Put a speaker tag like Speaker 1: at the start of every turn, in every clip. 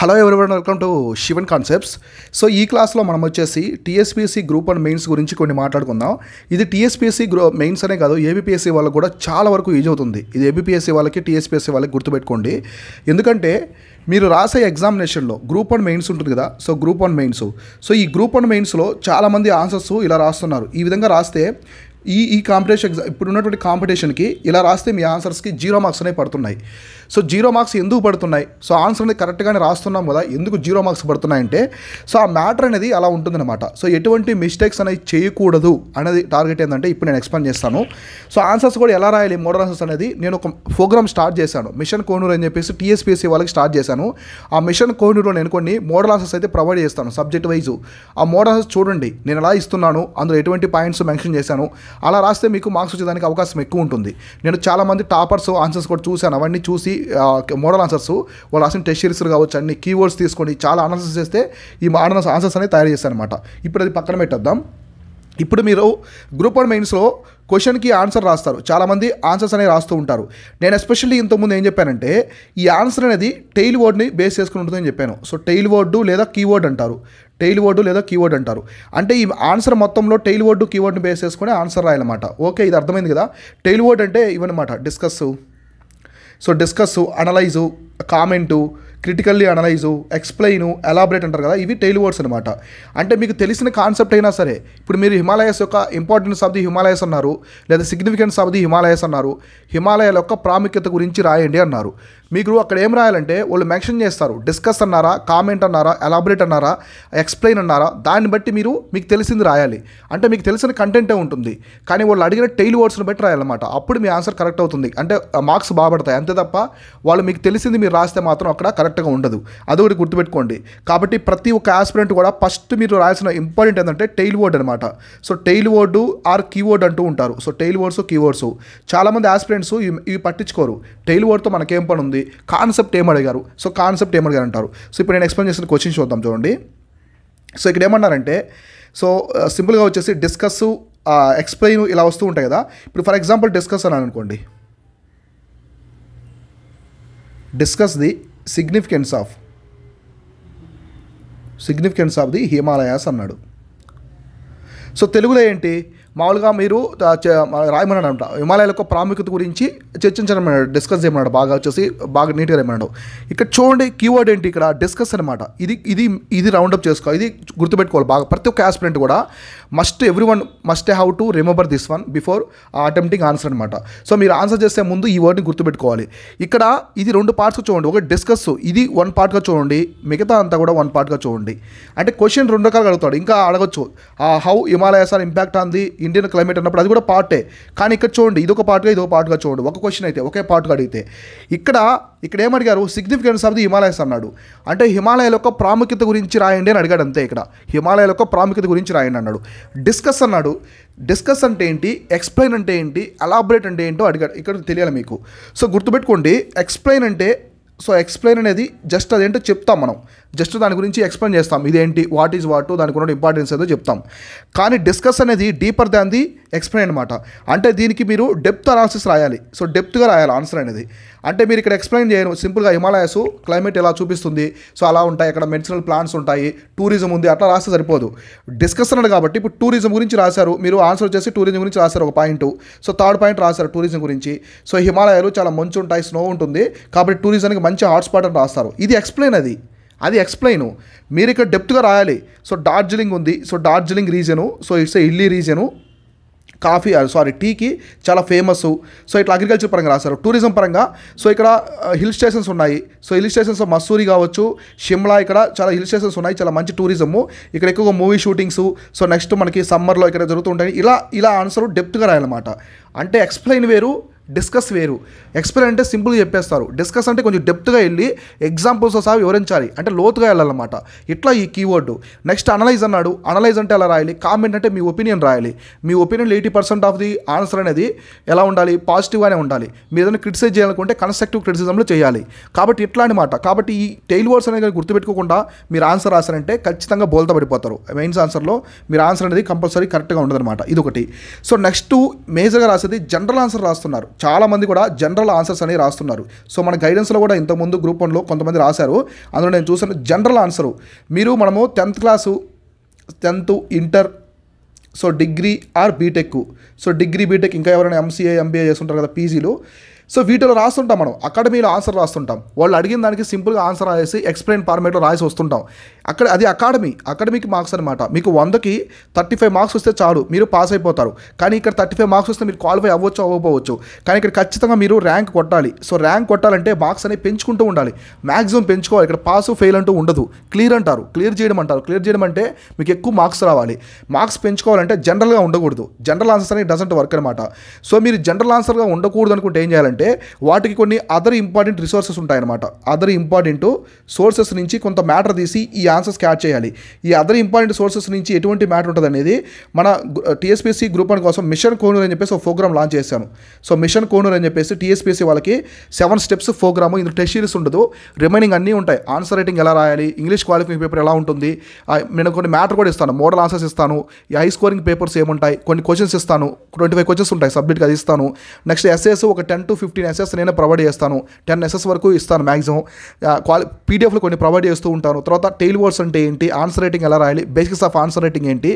Speaker 1: hello everyone welcome to Shivan concepts so ఈ క్లాస్లో మనం వచ్చేసి టీఎస్పీఎస్సీ గ్రూప్ అండ్ మెయిన్స్ గురించి కొన్ని మాట్లాడుకుందాం ఇది టీఎస్పీఎస్సీ గ్రూ మెయిన్స్ అనే కాదు ఏబిపిఎస్సీ వాళ్ళకు కూడా చాలా వరకు యూజ్ అవుతుంది ఇది ఏబిపిఎస్సీ వాళ్ళకి టీఎస్పీఎస్సీ వాళ్ళకి గుర్తుపెట్టుకోండి ఎందుకంటే మీరు రాసే ఎగ్జామినేషన్లో గ్రూప్ వన్ మెయిన్స్ ఉంటుంది కదా so group one mains so ఈ గ్రూప్ వన్ మెయిన్స్లో చాలామంది ఆన్సర్స్ ఇలా రాస్తున్నారు ఈ విధంగా రాస్తే ఈ ఈ కాంపిటేషన్ ఎగ్జామ్ ఇప్పుడు ఉన్నటువంటి కాంపిటీషన్కి ఇలా రాస్తే మీ ఆన్సర్స్కి జీరో మార్క్స్ అనేవి పడుతున్నాయి సో జీరో మార్క్స్ ఎందుకు పడుతున్నాయి సో ఆన్సర్ అనేది కరెక్ట్గానే రాస్తున్నాం కదా ఎందుకు జీరో మార్క్స్ పడుతున్నాయంటే సో ఆ మ్యాటర్ అనేది అలా ఉంటుందన్నమాట సో ఎటువంటి మిస్టేక్స్ అనేవి చేయకూడదు అనేది టార్గెట్ ఏంటంటే ఇప్పుడు నేను ఎక్స్ప్లెయిన్ చేస్తాను సో ఆన్సర్స్ కూడా ఎలా రాయాలి మోడల్ ఆన్సర్స్ అనేది నేను ఒక ప్రోగ్రామ్ స్టార్ట్ చేశాను మిషన్ కోనూరు అని చెప్పేసి టీఎస్పీఎస్సీ వాళ్ళకి స్టార్ట్ చేశాను ఆ మిషన్ కోనూరులో నేను కొన్ని మోడల్ ఆన్సర్స్ అయితే ప్రొవైడ్ చేస్తాను సబ్జెక్ట్ వైజ్ ఆ మోడల్ ఆన్సర్స్ చూడండి నేను ఎలా ఇస్తున్నాను అందులో ఎటువంటి పాయింట్స్ మెన్షన్ చేశాను అలా రాస్తే మీకు మార్క్స్ వచ్చేదానికి అవకాశం ఎక్కువ ఉంటుంది నేను చాలామంది టాపర్స్ ఆన్సర్స్ కూడా చూశాను అవన్నీ చూసి మోడల్ ఆన్సర్స్ వాళ్ళు రాసిన టెస్ట్ సిరీస్ కావచ్చు అన్ని కీవర్డ్స్ తీసుకొని చాలా అనాలసిస్ చేస్తే ఈ మోడల్ ఆన్సర్స్ అనేవి తయారు చేస్తాను అనమాట ఇప్పుడు అది పక్కన పెట్టేద్దాం ఇప్పుడు మీరు గ్రూప్ వన్ మెయిన్స్లో క్వశ్చన్కి ఆన్సర్ రాస్తారు చాలామంది ఆన్సర్స్ అనేవి రాస్తూ ఉంటారు నేను ఎస్పెషల్లీ ఇంతకుముందు ఏం చెప్పానంటే ఈ ఆన్సర్ అనేది టెయిల్ వర్డ్ని బేస్ చేసుకుని ఉంటుందని చెప్పాను సో టెయిల్ వర్డ్ లేదా కీవర్డ్ అంటారు టైల్ వర్డు లేదా కీవర్డ్ అంటారు అంటే ఈ ఆన్సర్ మొత్తంలో టైల్ వర్డు కీవర్డ్ని బేస్ చేసుకుని ఆన్సర్ రాయాలన్నమాట ఓకే ఇది అర్థమైంది కదా టైల్ వర్డ్ అంటే ఇవన్నమాట discuss so discuss analyse comment critically analyse explain elaborate అంటారు కదా ఇవి టైల్ వర్డ్స్ అనమాట అంటే మీకు తెలిసిన కాన్సెప్ట్ అయినా సరే ఇప్పుడు మీరు హిమాలయస్ యొక్క ఇంపార్టెన్స్ ఆఫ్ ది హిమాలయస్ అన్నారు లేదా సిగ్నిఫికెన్స్ ఆఫ్ ది హిమాలయస్ అన్నారు హిమాలయాల యొక్క ప్రాముఖ్యత గురించి రాయండి అన్నారు మీకు అక్కడ ఏం రాయాలంటే వాళ్ళు మెన్షన్ చేస్తారు డిస్కస్ అన్నారా కామెంట్ అన్నారా ఎలాబరేట్ అన్నారా ఎక్స్ప్లెయిన్ అన్నారా దాన్ని బట్టి మీరు మీకు తెలిసింది రాయాలి అంటే మీకు తెలిసిన కంటెంటే ఉంటుంది కానీ వాళ్ళు అడిగిన టైల్ వర్డ్స్ని బట్టి రాయాలన్నమాట అప్పుడు మీ ఆన్సర్ కరెక్ట్ అవుతుంది అంటే మార్క్స్ బాగుపడతాయి అంతే తప్ప వాళ్ళు మీకు తెలిసింది మీరు రాస్తే మాత్రం అక్కడ కరెక్ట్గా ఉండదు అది ఒకటి గుర్తుపెట్టుకోండి కాబట్టి ప్రతి ఒక్క ఆస్పిరెంట్ కూడా ఫస్ట్ మీరు రాసిన ఇంపార్టెంట్ ఏంటంటే టైల్ వర్డ్ అనమాట so tail word or keyword అంటూ ఉంటారు సో టైల్ వర్డ్స్ కీవర్డ్స్ చాలామంది ఆస్పిరెంట్స్ ఇవి పట్టించుకోరు టైల్ వర్డ్తో మనకేం పని ఉంది ఉంది కాన్సెప్ట్ ఏమడిగారు సో కాన్సెప్ట్ ఏమడిగారు అంటారు సో ఇప్పుడు నేను ఎక్స్ప్లెయిన్ చేసిన క్వశ్చన్ చూద్దాం చూడండి సో ఇక్కడ ఏమన్నారంటే సో సింపుల్గా వచ్చేసి డిస్కస్ ఎక్స్ప్లెయిన్ ఇలా వస్తూ ఉంటాయి కదా ఇప్పుడు ఫర్ ఎగ్జాంపుల్ డిస్కస్ అని అనుకోండి discuss the significance of significance of the Himalayas అన్నాడు సో తెలుగులో ఏంటి మామూలుగా మీరు అంట హిమాలయాల యొక్క ప్రాముఖ్యత గురించి చర్చించమన్నాడు డిస్కస్ చేయమన్నాడు బాగా వచ్చేసి బాగా నీట్గా రాయమన్నాడు ఇక్కడ చూడండి కీవర్డ్ ఏంటి ఇక్కడ డిస్కస్ అనమాట ఇది ఇది ఇది రౌండప్ చేసుకోవాలి ఇది గుర్తుపెట్టుకోవాలి బాగా ప్రతి ఒక్క ఆస్పిరెంట్ కూడా must every one must have to remember this one before attempting answer అనమాట సో మీరు ఆన్సర్ చేసే ముందు ఈ వర్డ్ని గుర్తుపెట్టుకోవాలి ఇక్కడ ఇది రెండు పార్ట్స్గా చూడండి ఒక డిస్కస్ ఇది వన్ పార్ట్గా చూడండి మిగతా అంతా కూడా వన్ పార్ట్గా చూడండి అంటే క్వశ్చన్ రెండు రకాలు అడుగుతాడు ఇంకా అడగచ్చు how Himalayas are impact on the Indian climate అన్నప్పుడు అది కూడా పార్టే కానీ ఇక్కడ చూడండి ఇది ఒక పార్ట్గా ఇది ఒక పార్ట్గా చూడండి ఒక క్వశ్చన్ అయితే ఒకే పార్ట్గా అడిగితే ఇక్కడ ఇక్కడ ఏమడిగారు సిగ్నిఫికెన్స్ ఆఫ్ ది హిమాలయస్ అన్నాడు అంటే హిమాలయాల యొక్క ప్రాముఖ్యత గురించి రాయండి అని అడిగాడు అంతే ఇక్కడ హిమాలయాల యొక్క ప్రాముఖ్యత గురించి రాయండి అన్నాడు డిస్కస్ అన్నాడు డిస్కస్ అంటే ఏంటి ఎక్స్ప్లెయిన్ అంటే ఏంటి అలాబరేట్ అంటే ఏంటో అడిగాడు ఇక్కడ తెలియాలి మీకు సో గుర్తుపెట్టుకోండి ఎక్స్ప్లెయిన్ అంటే సో ఎక్స్ప్లెయిన్ అనేది జస్ట్ అదేంటో చెప్తాం మనం జస్ట్ దాని గురించి ఎక్స్ప్లెయిన్ చేస్తాం ఇదేంటి వాట్ ఈజ్ వాట్ దానికి ఉన్న ఇంపార్టెన్స్ ఏదో చెప్తాం కానీ డిస్కస్ అనేది డీపర్ దాన్ ది ఎక్స్ప్లెయిన్ అనమాట అంటే దీనికి మీరు డెప్త్ అనాలిసిస్ రాయాలి సో డెప్త్గా రాయాలి ఆన్సర్ అనేది అంటే మీరు ఇక్కడ ఎక్స్ప్లెయిన్ చేయను సింపుల్గా హిమాలయాస్ క్లైమేట్ ఎలా చూపిస్తుంది సో అలా ఉంటాయి అక్కడ మెడిసినల్ ప్లాంట్స్ ఉంటాయి టూరిజం ఉంది అట్లా రాస్తే సరిపోదు డిస్కస్ అన్నాడు కాబట్టి ఇప్పుడు టూరిజం గురించి రాశారు మీరు ఆన్సర్ వచ్చేసి టూరిజం గురించి రాశారు ఒక పాయింట్ సో థర్డ్ పాయింట్ రాశారు టూరిజం గురించి సో హిమాలయాలు చాలా మంచు ఉంటాయి స్నో ఉంటుంది కాబట్టి టూరిజానికి మంచి హాట్స్పాట్ అని రాస్తారు ఇది ఎక్స్ప్లెయిన్ అది అది ఎక్స్ప్లెయిన్ మీరు ఇక్కడ డెప్త్గా రాయాలి సో డార్జిలింగ్ ఉంది so Darjeeling region so it's a hilly region coffee sorry టీకి చాలా ఫేమస్ సో ఇట్లా అగ్రికల్చర్ పరంగా రాశారు టూరిజం పరంగా సో ఇక్కడ హిల్ స్టేషన్స్ ఉన్నాయి సో హిల్ స్టేషన్స్ మస్సూరి కావచ్చు షిమ్లా ఇక్కడ చాలా హిల్ స్టేషన్స్ ఉన్నాయి చాలా మంచి టూరిజము ఇక్కడ ఎక్కువగా మూవీ షూటింగ్స్ సో నెక్స్ట్ మనకి సమ్మర్లో ఇక్కడ జరుగుతుంటాయి ఇలా ఇలా ఆన్సర్ డెప్త్గా రాయాలన్నమాట అంటే ఎక్స్ప్లెయిన్ వేరు డిస్కస్ వేరు ఎక్స్ప్లెయిన్ అంటే సింపుల్గా చెప్పేస్తారు డిస్కస్ అంటే కొంచెం డెప్త్గా వెళ్ళి ఎగ్జాంపుల్స్ సహా వివరించాలి అంటే లోతుగా వెళ్ళాలన్నమాట ఇట్లా ఈ కీవర్డ్ నెక్స్ట్ అనలైజ్ అన్నాడు అనలైజ్ అంటే ఎలా రాయాలి కామెంట్ అంటే మీ ఒపీనియన్ రాయాలి మీ opinion eighty percent of the answer అనేది ఎలా ఉండాలి పాజిటివ్గానే ఉండాలి మీరు ఏదైనా క్రిటిసైజ్ చేయాలనుకుంటే కన్స్ట్రక్టివ్ క్రిటిసిజంలో చేయాలి కాబట్టి ఇట్లా అనమాట కాబట్టి ఈ టైల్ వర్డ్స్ అనేది గుర్తుపెట్టుకోకుండా మీరు ఆన్సర్ రాశారంటే ఖచ్చితంగా బోల్త పడిపోతారు మెయిన్స్ ఆన్సర్లో మీరు ఆన్సర్ అనేది కంపల్సరీ కరెక్ట్గా ఉండదన్నమాట ఇది ఒకటి సో నెక్స్ట్ మేజర్గా రాసేది జనరల్ ఆన్సర్ రాస్తున్నారు చాలామంది కూడా జనరల్ ఆన్సర్స్ అనేవి రాస్తున్నారు సో మన గైడెన్స్లో కూడా ఇంతకుముందు గ్రూప్ వన్లో కొంతమంది రాశారు అందులో నేను చూసాను జనరల్ ఆన్సరు మీరు మనము tenth class tenth inter so degree or BTech so degree BTech ఇంకా ఎవరైనా ఎంసీఏ ఎంబీఏ చేస్తుంటారు కదా పీజీలు సో వీటిలో రాస్తుంటాం మనం అకాడమీలో ఆన్సర్ రాస్తుంటాం వాళ్ళు అడిగిన దానికి సింపుల్గా ఆన్సర్ రాసి ఎక్స్ప్లెయిన్ ఫార్మేట్లో రాసి వస్తుంటాం అక్కడ అది అకాడమీ అకాడమీకి మార్క్స్ అనమాట మీకు వందకి థర్టీ ఫైవ్ మార్క్స్ వస్తే చాలు మీరు పాస్ అయిపోతారు కానీ ఇక్కడ థర్టీ ఫైవ్ మార్క్స్ వస్తే మీరు క్వాలిఫై అవ్వచ్చు అవ్వకపోవచ్చు కానీ ఇక్కడ ఖచ్చితంగా మీరు ర్యాంక్ కొట్టాలి సో ర్యాంక్ కొట్టాలంటే మార్క్స్ అనేవి పెంచుకుంటూ ఉండాలి మ్యాక్సిమం పెంచుకోవాలి ఇక్కడ పాస్ ఫెయిల్ అంటూ ఉండదు క్లియర్ అంటారు క్లియర్ చేయడం అంటారు క్లియర్ చేయడం అంటే మీకు ఎక్కువ మార్క్స్ రావాలి మార్క్స్ పెంచుకోవాలంటే జనరల్గా ఉండకూడదు జనరల్ ఆన్సర్స్ అనేది డజంట్ వర్క్ అనమాట సో మీరు జనరల్ ఆన్సర్గా ఉండకూడదు అనుకుంటే ఏం చేయాలంటే ఏంటంటే వాటికి కొన్ని అదర్ ఇంపార్టెంట్ రిసోర్సెస్ ఉంటాయన్నమాట అదర్ ఇంపార్టెంట్ సోర్సెస్ నుంచి కొంత మ్యాటర్ తీసి ఈ ఆన్సర్స్ క్యాచ్ చేయాలి ఈ అదర్ ఇంపార్టెంట్ సోర్సెస్ నుంచి ఎటువంటి మ్యాటర్ ఉంటుంది అనేది మన టీఎస్పీసీ గ్రూప్ వన్ కోసం మిషన్ కోనూర్ అని చెప్పేసి ఒక ప్రోగ్రామ్ లాంచ్ చేశాను సో మిషన్ కోనూర్ అని చెప్పేసి టీఎస్పీసీ వాళ్ళకి సెవెన్ స్టెప్స్ ప్రోగ్రామ్ ఇందులో టెస్ట్ సిరీస్ ఉండదు రిమైనింగ్ అన్నీ ఉంటాయి ఆన్సర్ రైటింగ్ ఎలా రాయాలి ఇంగ్లీష్ క్వాలిఫికేషన్ పేపర్ ఎలా ఉంటుంది నేను కొన్ని మ్యాటర్ కూడా ఇస్తాను మోడల్ ఆన్సర్స్ ఇస్తాను ఈ హై స్కోరింగ్ పేపర్స్ ఏముంటాయి కొన్ని క్వశ్చన్స్ ఇస్తాను ట్వంటీ ఫైవ్ క్వశ్చన్స్ ఉంటాయి సబ్మిట్గా అది ఇస్తాను నెక్స్ట్ ఎస్ఏస్ ఒక టెన్ టు ఫిఫ్టీన్ ఎస్ఎస్ నేను ప్రొవైడ్ చేస్తాను టెన్ ఎస్ఎస్ వరకు ఇస్తాను మ్యాక్సిమం క్వాలి పీడిఎఫ్లు కొన్ని ప్రొవైడ్ చేస్తూ ఉంటాను తర్వాత టెయిల్ వర్డ్స్ అంటే ఏంటి ఆన్సర్ రైటింగ్ ఎలా రాయాలి బేసిక్స్ ఆఫ్ ఆన్సర్ రైటింగ్ ఏంటి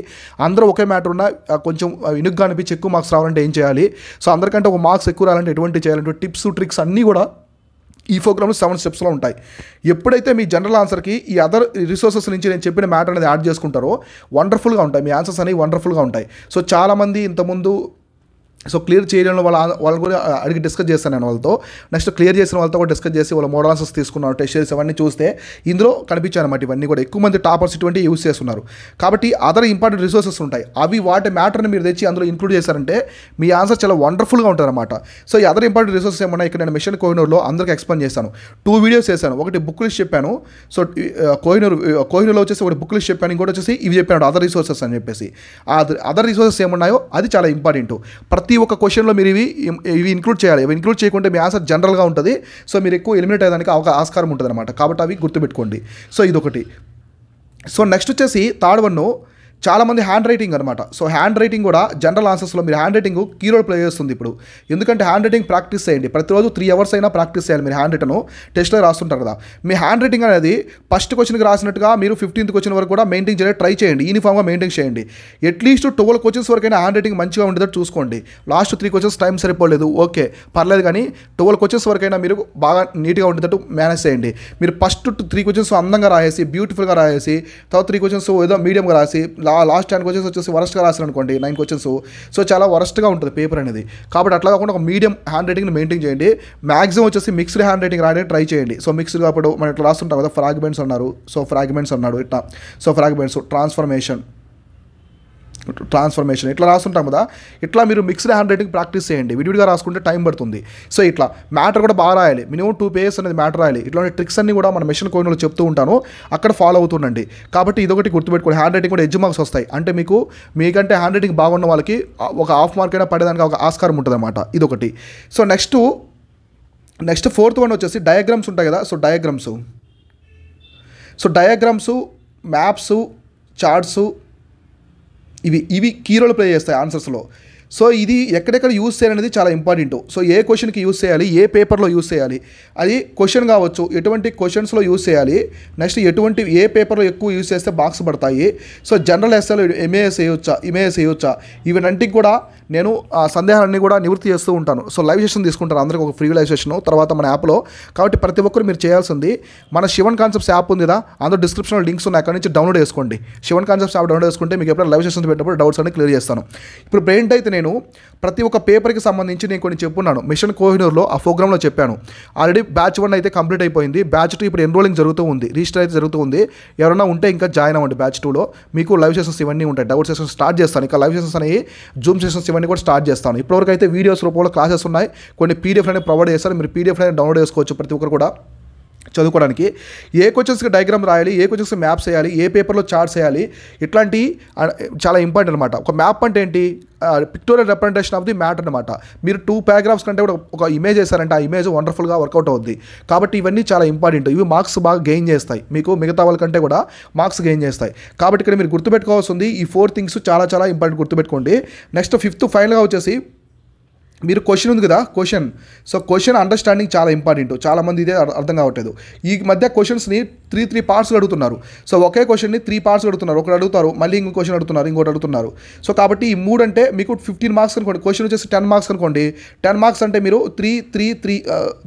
Speaker 1: అందరూ ఒకే మ్యాటర్ ఉన్న కొంచెం ఇనుగ్గా అనిపించి ఎక్కువ మార్క్స్ రావాలంటే ఏం చేయాలి సో అందరికంటే ఒక మార్క్స్ ఎక్కువ రావాలంటే ఎటువంటి చేయాలంటే టిప్స్ ట్రిక్స్ అన్నీ కూడా ఈ ప్రోగ్రామ్లు సెవెన్ స్టెప్స్లో ఉంటాయి ఎప్పుడైతే మీ జనరల్ ఆన్సర్కి ఈ అదర్ రిసోర్సెస్ నుంచి నేను చెప్పిన మ్యాటర్ అనేది యాడ్ చేసుకుంటారో వండర్ఫుల్గా ఉంటాయి మీ ఆన్సర్స్ అనేవి వండర్ఫుల్గా ఉంటాయి సో చాలామంది ఇంతకుముందు సో క్లియర్ చేయడంలో వాళ్ళ వాళ్ళు కూడా అడిగి డిస్కస్ చేస్తాను నేను వాళ్ళతో నెక్స్ట్ క్లియర్ చేసిన వాళ్ళతో కూడా డిస్కస్ చేసి వాళ్ళ ఆన్సర్స్ తీసుకున్నాను టెస్ట్ సిరీస్ అవన్నీ చూస్తే ఇందులో కనిపించాను అనమాట ఇవన్నీ కూడా ఎక్కువ మంది టాపర్స్ ఇటువంటి యూస్ చేస్తున్నారు కాబట్టి అదర్ ఇంపార్టెంట్ రిసోర్సెస్ ఉంటాయి అవి వాటి మ్యాటర్ని మీరు తెచ్చి అందులో ఇంక్లూడ్ చేశారంటే మీ ఆన్సర్ చాలా వండర్ఫుల్గా ఉంటారన్నమాట సో ఈ అదర్ ఇంపార్టెంట్ రిసోర్సెస్ ఏమన్నా ఇక్కడ నేను మిషన్ కోహినూర్లో అందరికీ ఎక్స్ప్లెయిన్ చేశాను టూ వీడియోస్ చేశాను ఒకటి బుక్ లిస్ట్ చెప్పాను సో కోహినూర్ కోహినూర్లో వచ్చేసి ఒకటి బుక్ లిస్ట్ చెప్పాను ఇంకోటి వచ్చేసి ఇవి చెప్పాను అదర్ రిసోర్సెస్ అని చెప్పేసి అదర్ రిసోర్సెస్ ఏమున్నాయో అది చాలా ఇంపార్టెంట్ ప్రతి ప్రతి ఒక్క క్వశ్చన్లో మీరు ఇవి ఇవి ఇంక్లూడ్ చేయాలి ఇవి ఇంక్లూడ్ చేయకుంటే మీ ఆన్సర్ జనరల్గా ఉంటుంది సో మీరు ఎక్కువ ఎలిమినేట్ అయ్యడానికి ఒక ఆస్కారం ఉంటుంది అనమాట కాబట్టి అవి గుర్తుపెట్టుకోండి సో ఇదొకటి సో నెక్స్ట్ వచ్చేసి థర్డ్ వన్ చాలామంది హ్యాండ్ రైటింగ్ అనమాట సో హ్యాండ్ రైటింగ్ కూడా జనరల్ ఆన్సర్స్లో మీరు హ్యాండ్ రైటింగ్ రోల్ ప్లే చేస్తుంది ఇప్పుడు ఎందుకంటే హ్యాండ్ రైటింగ్ ప్రాక్టీస్ చేయండి ప్రతిరోజు త్రీ అవర్స్ అయినా ప్రాక్టీస్ చేయాలి మీరు హ్యాండ్ రైటను టెస్ట్లో రాస్తుంటారు కదా మీ హ్యాండ్ రైటింగ్ అనేది ఫస్ట్ క్వశ్చన్కి రాసినట్టుగా మీరు ఫిఫ్టీన్త్ క్వశ్చన్ వరకు కూడా మెయింటైన్ చేయాలి ట్రై చేయండి యూనిఫామ్గా మెయింటైన్ చేయండి అట్లీస్ట్ ట్వెల్వ్ క్వశ్చన్స్ వరకైనా హ్యాండ్ రైటింగ్ మంచిగా ఉండేదో చూసుకోండి లాస్ట్ త్రీ క్వశ్చన్స్ టైం సరిపోలేదు ఓకే పర్లేదు కానీ ట్వెల్వ్ క్వశ్చన్స్ వరకైనా మీరు బాగా నీట్గా ఉండేటట్టు మేనేజ్ చేయండి మీరు ఫస్ట్ త్రీ క్వశ్చన్స్ అందంగా రాయేసి బ్యూటిఫుల్గా రాయేసి తర్వాత త్రీ క్వశ్చన్స్ ఏదో మీడియంగా రాసి లా లాస్ట్ టెన్ క్వశ్చన్స్ వచ్చేసి వరస్ట్గా రాశారు అనుకోండి నైన్ క్వశ్చన్స్ సో చాలా వరస్ట్గా ఉంటుంది పేపర్ అనేది కాబట్టి అట్లా కాకుండా ఒక మీడియం హ్యాండ్ రైటింగ్ని మెయింటైన్ చేయండి మాక్సిమం వచ్చేసి మిక్స్డ్ హ్యాండ్ రైటింగ్ రాయడం ట్రై చేయండి సో మిక్స్డ్ కాబట్టి మనం ఇట్లా రాస్తుంటాం కదా ఫ్రాగ్మెంట్స్ అన్నారు సో ఫ్రాగ్మెంట్స్ అన్నాడు ఇట్లా సో ఫ్రాగ్మెంట్స్ ట్రాన్స్ఫర్మేషన్ ట్రాన్స్ఫర్మేషన్ ఇట్లా రాస్తుంటాం కదా ఇట్లా మీరు మిక్స్డ్ హ్యాండ్ రైటింగ్ ప్రాక్టీస్ చేయండి విడివిడిగా రాసుకుంటే టైం పడుతుంది సో ఇట్లా మ్యాటర్ కూడా బాగా రాయాలి మినిమం టూ పేజెస్ అనేది మ్యాటర్ రాయాలి ఇట్లాంటి ట్రిక్స్ అన్ని కూడా మన మిషన్ కోయిన్లో చెప్తూ ఉంటాను అక్కడ ఫాలో అవుతుండండి కాబట్టి ఇదొకటి గుర్తుపెట్టుకోండి హ్యాండ్ రైటింగ్ కూడా ఎడ్జ్ మార్క్స్ వస్తాయి అంటే మీకు మీకంటే హ్యాండ్ రైటింగ్ బాగున్న వాళ్ళకి ఒక హాఫ్ మార్క్ అయినా పడేదానికి ఒక ఆస్కారం ఉంటుంది అనమాట ఇదొకటి so next next fourth one వచ్చేసి డయాగ్రామ్స్ ఉంటాయి కదా so diagrams so diagrams maps charts ఇవి ఇవి కీ రోల్ ప్లే చేస్తాయి ఆన్సర్స్లో సో ఇది ఎక్కడెక్కడ యూజ్ చేయాలనేది చాలా ఇంపార్టెంట్ సో ఏ క్వశ్చన్కి యూజ్ చేయాలి ఏ పేపర్లో యూజ్ చేయాలి అది క్వశ్చన్ కావచ్చు ఎటువంటి క్వశ్చన్స్లో యూస్ చేయాలి నెక్స్ట్ ఎటువంటి ఏ పేపర్లో ఎక్కువ యూజ్ చేస్తే బాక్స్ పడతాయి సో జనరల్ ఎస్ఏలో ఎంఏఎస్ వేయొచ్చా ఎంఏఎస్ వేయొచ్చా ఇవన్నింటికి కూడా నేను ఆ సందేహాలన్నీ కూడా నివృత్తి చేస్తూ ఉంటాను సో లైవ్ సెషన్ తీసుకుంటాను అందరికీ ఒక ఫ్రీ లైవ్ సెషన్ తర్వాత మన యాప్లో కాబట్టి ప్రతి ఒక్కరు మీరు చేయాల్సింది మన శివన్ కాన్సెప్ట్స్ యాప్ ఉంది కదా అందులో డిస్క్రిప్షన్లో లింక్స్ ఉన్నాయి అక్కడ నుంచి డౌన్లోడ్ చేసుకోండి శివన్ కాన్సెప్ట్స్ యాప్ డౌన్లోడ్ చేసుకుంటే మీకు ఎప్పుడైనా లైవ్ సెషన్స్ పెట్టినప్పుడు డౌట్స్ అన్ని క్లియర్ చేస్తాను ఇప్పుడు ప్రెయింట్ అయితే నేను ప్రతి ఒక్క పేపర్కి సంబంధించి నేను కొన్ని చెప్పున్నాను మిషన్ కోహినూర్లో ఆ ప్రోగ్రామ్లో చెప్పాను ఆల్రెడీ బ్యాచ్ వన్ అయితే కంప్లీట్ అయిపోయింది బ్యాచ్ టూ ఇప్పుడు ఎన్రోలింగ్ జరుగుతూ ఉంది రిజిస్టర్ అయితే జరుగుతూ ఉంది ఎవరైనా ఉంటే ఇంకా జాయిన్ అవ్వండి బ్యాచ్ టూలో మీకు లైవ్ సెషన్స్ ఇవన్నీ ఉంటాయి డౌట్ సెషన్స్ స్టార్ట్ చేస్తాను ఇంకా లైవ్ సెషన్స్ అనేవి జూమ్ సెషన్స్ ఇవన్నీ ఇవన్నీ కూడా స్టార్ట్ చేస్తాను ఇప్పటివరకు అయితే వీడియోస్ రూపంలో క్లాసెస్ ఉన్నాయి కొన్ని పీడిఎఫ్ ప్రొవైడ్ చేస్తారు మీరు పీడిఎఫ్ డౌన్లోడ్ చేసుకోవచ్చు ప్రతి ఒక్కరు కూడా చదువుకోవడానికి ఏ క్వశ్చన్స్కి డయాగ్రామ్ రాయాలి ఏ క్వశ్చన్స్కి మ్యాప్స్ వేయాలి ఏ పేపర్లో చార్ట్స్ వేయాలి ఇట్లాంటి చాలా ఇంపార్టెంట్ అనమాట ఒక మ్యాప్ అంటే ఏంటి pictorial representation of the matter అనమాట మీరు టూ పారాగ్రాఫ్స్ కంటే కూడా ఒక ఇమేజ్ వేసారంటే ఆ ఇమేజ్ వండర్ఫుల్గా వర్కౌట్ అవుద్ది కాబట్టి ఇవన్నీ చాలా ఇంపార్టెంట్ ఇవి మార్క్స్ బాగా గెయిన్ చేస్తాయి మీకు మిగతా వాళ్ళకంటే కూడా మార్క్స్ గెయిన్ చేస్తాయి కాబట్టి ఇక్కడ మీరు గుర్తుపెట్టుకోవాల్సింది ఈ ఫోర్ థింగ్స్ చాలా చాలా ఇంపార్టెంట్ గుర్తుపెట్టుకోండి నెక్స్ట్ ఫిఫ్త్ ఫైనల్గా వచ్చేసి మీరు క్వశ్చన్ ఉంది కదా క్వశ్చన్ సో క్వశ్చన్ అండర్స్టాండింగ్ చాలా ఇంపార్టెంట్ చాలామంది ఇదే అర్థం కావట్లేదు ఈ మధ్య క్వశ్చన్స్ని త్రీ త్రీ పార్ట్స్ అడుగుతున్నారు సో ఒకే క్వశ్చన్ని త్రీ పార్ట్స్ అడుగుతున్నారు ఒకటి అడుగుతారు మళ్ళీ ఇంకో క్వశ్చన్ అడుగుతున్నారు ఇంకోటి అడుగుతున్నారు సో కాబట్టి ఈ మూడు అంటే మీకు ఫిఫ్టీన్ మార్క్స్ అనుకోండి క్వశ్చన్ వచ్చేసి టెన్ మార్క్స్ అనుకోండి టెన్ మార్క్స్ అంటే మీరు త్రీ త్రీ త్రీ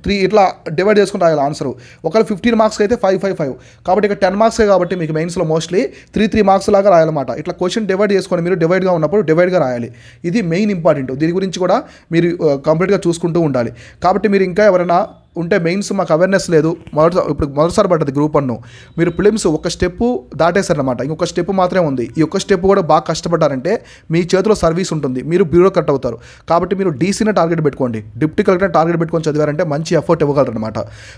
Speaker 1: త్రీ ఇట్లా డివైడ్ చేసుకుని రాయాలి ఆన్సర్ ఒకవేళ ఫిఫ్టీన్ మార్క్స్ అయితే ఫైవ్ ఫైవ్ ఫైవ్ కాబట్టి ఇక టెన్ మార్క్సే కాబట్టి మీకు మెయిన్స్లో మోస్ట్లీ త్రీ త్రీ మార్క్స్ లాగా రాయాలన్నమాట ఇట్లా క్వశ్చన్ డివైడ్ చేసుకొని మీరు డివైడ్గా ఉన్నప్పుడు డివైడ్గా రాయాలి ఇది మెయిన్ ఇంపార్టెంట్ దీని గురించి కూడా మీరు మీరు కంప్లీట్గా చూసుకుంటూ ఉండాలి కాబట్టి మీరు ఇంకా ఎవరైనా ఉంటే మెయిన్స్ మాకు అవేర్నెస్ లేదు మొదటి ఇప్పుడు మొదటిసారి పడ్డది గ్రూప్ అన్ను మీరు ఫిలిమ్స్ ఒక స్టెప్ దాటేశారనమాట ఇంకొక స్టెప్ మాత్రమే ఉంది ఈ ఒక్క స్టెప్ కూడా బాగా కష్టపడ్డారంటే మీ చేతిలో సర్వీస్ ఉంటుంది మీరు బ్యూరో కట్ అవుతారు కాబట్టి మీరు డీసీనే టార్గెట్ పెట్టుకోండి డిప్టీ కలెక్టర్ టార్గెట్ పెట్టుకొని చదివారంటే మంచి ఎఫర్ట్ ఇవ్వగలరనమాట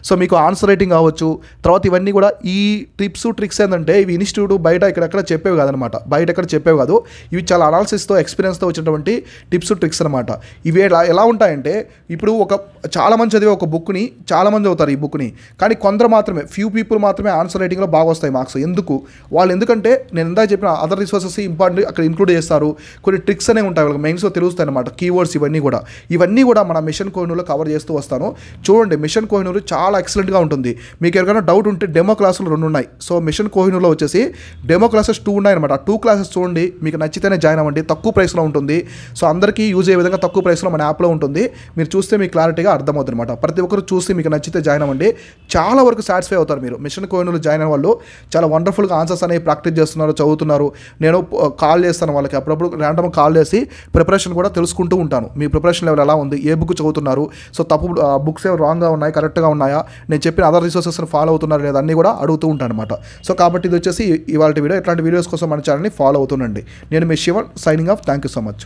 Speaker 1: సో మీకు ఆన్సర్ రైటింగ్ కావచ్చు తర్వాత ఇవన్నీ కూడా ఈ టిప్స్ ట్రిక్స్ ఏంటంటే ఇవి ఇన్స్టిట్యూట్ బయట ఇక్కడెక్కడ చెప్పేవి కాదనమాట బయట ఎక్కడ చెప్పేవి కాదు ఇవి చాలా అనాలిసిస్తో ఎక్స్పీరియన్స్తో వచ్చినటువంటి టిప్స్ ట్రిక్స్ అనమాట ఇవి ఎలా ఎలా ఉంటాయంటే ఇప్పుడు ఒక చాలా మంది చదివే ఒక బుక్ని చాలామంది అవుతారు ఈ బుక్ని కానీ కొందరు మాత్రమే ఫ్యూ పీపుల్ మాత్రమే ఆన్సర్ రైటింగ్లో బాగా వస్తాయి మార్క్స్ ఎందుకు వాళ్ళు ఎందుకంటే నేను ఇందాక చెప్పిన అదర్ రిసోర్సెస్ ఇంపార్టెంట్ అక్కడ ఇంక్లూడ్ చేస్తారు కొన్ని ట్రిక్స్ అనేవి ఉంటాయి వాళ్ళకి మెయిన్స్లో తెలుస్తాయి అనమాట కీవర్డ్స్ ఇవన్నీ కూడా ఇవన్నీ కూడా మన మిషన్ కోహినూర్లో కవర్ చేస్తూ వస్తాను చూడండి మిషన్ కోహినూరు చాలా ఎక్సలెంట్గా ఉంటుంది మీకు ఎవరికైనా డౌట్ ఉంటే డెమో క్లాసులు రెండు ఉన్నాయి సో మిషన్ కోహినూర్లో వచ్చేసి డెమో క్లాసెస్ టూ ఉన్నాయి అనమాట టూ క్లాసెస్ చూడండి మీకు నచ్చితేనే జాయిన్ అవ్వండి తక్కువ ప్రైస్లో ఉంటుంది సో అందరికీ యూజ్ అయ్యే విధంగా తక్కువ ప్రైస్లో మన యాప్లో ఉంటుంది మీరు చూస్తే మీకు క్లారిటీగా అర్థమవుతుంది అనమాట ప్రతి ఒక్కరు చూసి మీకు నచ్చితే జాయిన్ అవ్వండి చాలా వరకు సాటిస్ఫై అవుతారు మీరు మిషన్ కోయినూరు జాయిన్ అయిన వాళ్ళు చాలా వండర్ఫుల్గా ఆన్సర్స్ అనేవి ప్రాక్టీస్ చేస్తున్నారు చదువుతున్నారు నేను కాల్ చేస్తాను వాళ్ళకి అప్పుడప్పుడు ర్యాండమ్ కాల్ చేసి ప్రిపరేషన్ కూడా తెలుసుకుంటూ ఉంటాను మీ ప్రిపరేషన్ లెవెల్ ఎలా ఉంది ఏ బుక్ చదువుతున్నారు సో తప్పు బుక్స్ ఏమి రాంగ్గా ఉన్నాయి కరెక్ట్గా ఉన్నాయా నేను చెప్పిన అదర్ రిసోర్సెస్ని ఫాలో అవుతున్నారు లేదా అన్నీ కూడా అడుగుతూ ఉంటాను అనమాట సో కాబట్టి ఇది వచ్చేసి ఇవాళ వీడియో ఇట్లాంటి వీడియోస్ కోసం మన ఛానల్ని ఫాలో అవుతుండండి నేను మీ Shivan signing off thank you so much